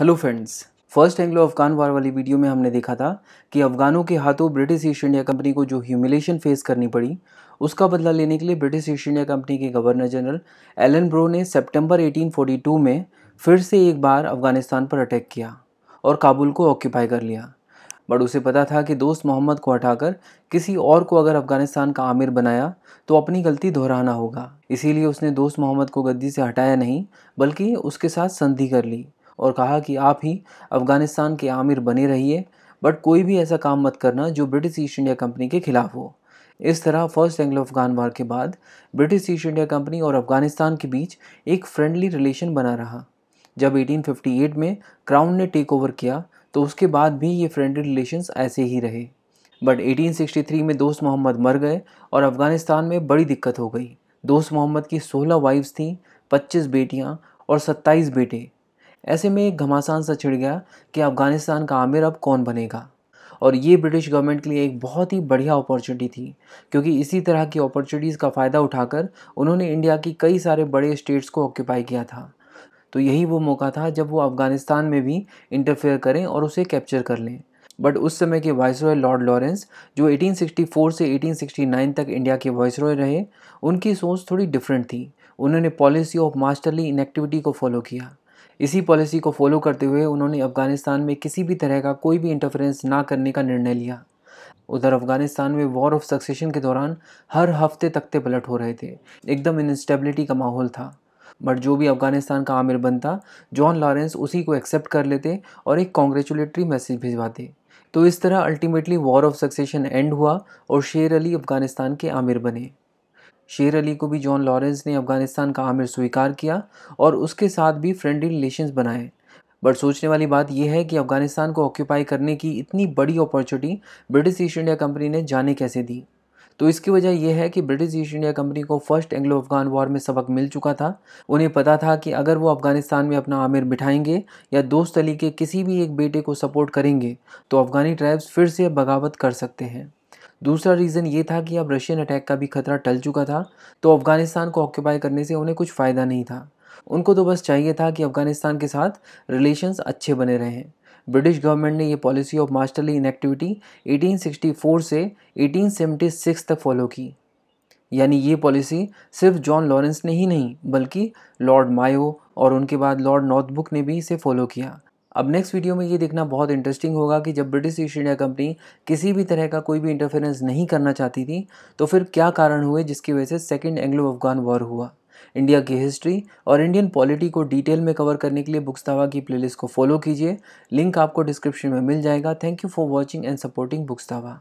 hello friends first Anglo Afghan war वाली video में हमने देखा था कि अफगानों के हाथों ब्रिटिश ईस्ट इंडिया कंपनी को जो ह्यूमिलेशन फेस करनी पड़ी उसका बदला लेने के लिए ब्रिटिश ईस्ट इंडिया कंपनी के गवर्नर जनरल एलन ब्रो ने सितंबर 1842 में फिर से एक बार अफगानिस्तान पर अटैक किया और काबुल को ऑक्यूपाई कर लिया बट उसे पता था कि दोस्त मोहम्मद को हटाकर किसी और को अगर अफगानिस्तान का आमिर बनाया तो अपनी गलती दोहराना होगा इसीलिए उसने दोस्त मोहम्मद को गद्दी से हटाया नहीं बल्कि उसके साथ संधि कर ली और कहा कि आप ही अफ़गानिस्तान के आमिर बने रहिए बट कोई भी ऐसा काम मत करना जो ब्रिटिश ईस्ट इंडिया कंपनी के ख़िलाफ़ हो इस तरह फर्स्ट एंग्लो अफगान वार के बाद ब्रिटिश ईस्ट इंडिया कंपनी और अफगानिस्तान के बीच एक फ्रेंडली रिलेशन बना रहा जब 1858 में क्राउन ने टेक ओवर किया तो उसके बाद भी ये फ्रेंडली रिलेशंस ऐसे ही रहे बट 1863 में दोस्त मोहम्मद मर गए और अफ़गानिस्तान में बड़ी दिक्कत हो गई दोस्त मोहम्मद की 16 वाइफ्स थीं 25 बेटियां और 27 बेटे ऐसे में एक घमासान सा छिड़ गया कि अफ़गानिस्तान का आमिर अब कौन बनेगा और ये ब्रिटिश गवर्नमेंट के लिए एक बहुत ही बढ़िया अपॉर्चुनिटी थी क्योंकि इसी तरह की अपॉर्चुनिटीज़ का फ़ायदा उठाकर उन्होंने इंडिया की कई सारे बड़े स्टेट्स को ऑक्यूपाई किया था तो यही वो मौका था जब वो अफ़गानिस्तान में भी इंटरफेयर करें और उसे कैप्चर कर लें बट उस समय के वॉइस लॉर्ड लॉरेंस जो 1864 से 1869 तक इंडिया के वॉइस रहे उनकी सोच थोड़ी डिफरेंट थी उन्होंने पॉलिसी ऑफ मास्टरली इनएक्टिविटी को फॉलो किया इसी पॉलिसी को फॉलो करते हुए उन्होंने अफ़गानिस्तान में किसी भी तरह का कोई भी इंटरफेरेंस ना करने का निर्णय लिया उधर अफ़गानिस्तान में वॉर ऑफ सक्सेशन के दौरान हर हफ्ते तख्ते पलट हो रहे थे एकदम इनस्टेबिलिटी का माहौल था बट जो भी अफ़गानिस्तान का आमिर बनता जॉन लॉरेंस उसी को एक्सेप्ट कर लेते और एक कॉन्ग्रेचुलेटरी मैसेज भिजवाते तो इस तरह ultimately war of succession end हुआ और शेर अली अफ़गानिस्तान के आमिर बने शेर अली को भी जॉन लॉरेंस ने अफगानिस्तान का आमिर स्वीकार किया और उसके साथ भी फ्रेंडली रिलेशंस बनाए बट सोचने वाली बात यह है कि अफगानिस्तान को ऑक्यूपाई करने की इतनी बड़ी opportunity British East India Company ने जाने कैसे दी तो इसकी वजह यह है कि ब्रिटिश ईस्ट इंडिया कंपनी को फर्स्ट एंग्लो अफगान वॉर में सबक मिल चुका था उन्हें पता था कि अगर वो अफगानिस्तान में अपना आमिर बिठाएंगे या दोस्त अली के किसी भी एक बेटे को सपोर्ट करेंगे तो अफगानी ट्राइब्स फिर से बगावत कर सकते हैं दूसरा रीज़न ये था कि अब रशियन अटैक का भी खतरा टल चुका था तो अफ़गानिस्तान को ऑक्यूपाई करने से उन्हें कुछ फ़ायदा नहीं था उनको तो बस चाहिए था कि अफ़गानिस्तान के साथ रिलेशंस अच्छे बने रहें ब्रिटिश गवर्नमेंट ने ये पॉलिसी ऑफ मास्टरली इनएक्टिविटी 1864 से 1876 तक फॉलो की यानी ये पॉलिसी सिर्फ जॉन लॉरेंस ने ही नहीं बल्कि लॉर्ड मायो और उनके बाद लॉर्ड नॉर्थबुक ने भी इसे फॉलो किया अब नेक्स्ट वीडियो में ये देखना बहुत इंटरेस्टिंग होगा कि जब ब्रिटिश ईस्ट इंडिया कंपनी किसी भी तरह का कोई भी इंटरफेरेंस नहीं करना चाहती थी तो फिर क्या कारण हुए जिसकी वजह से सेकेंड एंग्लो अफगान वॉर हुआ इंडिया की हिस्ट्री और इंडियन पॉलिटी को डिटेल में कवर करने के लिए बुक्सतावा की प्लेलिस्ट को फॉलो कीजिए लिंक आपको डिस्क्रिप्शन में मिल जाएगा thank you for watching and supporting बुक्सतावा